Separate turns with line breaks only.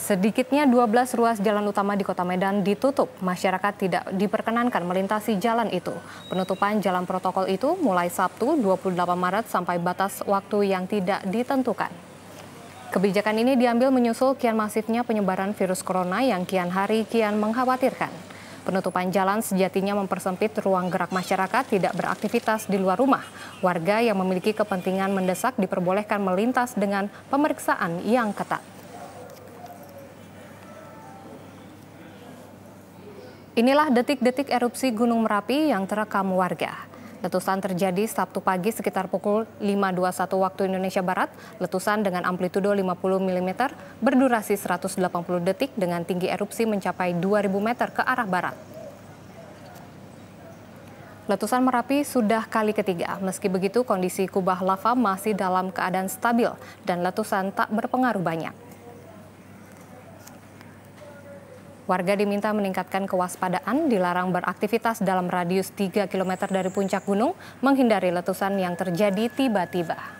Sedikitnya 12 ruas jalan utama di Kota Medan ditutup. Masyarakat tidak diperkenankan melintasi jalan itu. Penutupan jalan protokol itu mulai Sabtu 28 Maret sampai batas waktu yang tidak ditentukan. Kebijakan ini diambil menyusul kian masifnya penyebaran virus corona yang kian hari kian mengkhawatirkan. Penutupan jalan sejatinya mempersempit ruang gerak masyarakat tidak beraktivitas di luar rumah. Warga yang memiliki kepentingan mendesak diperbolehkan melintas dengan pemeriksaan yang ketat. Inilah detik-detik erupsi Gunung Merapi yang terekam warga. Letusan terjadi Sabtu pagi sekitar pukul 5.21 waktu Indonesia Barat. Letusan dengan amplitudo 50 mm berdurasi 180 detik dengan tinggi erupsi mencapai 2.000 meter ke arah barat. Letusan Merapi sudah kali ketiga. Meski begitu, kondisi kubah lava masih dalam keadaan stabil dan letusan tak berpengaruh banyak. Warga diminta meningkatkan kewaspadaan, dilarang beraktivitas dalam radius 3 km dari puncak gunung, menghindari letusan yang terjadi tiba-tiba.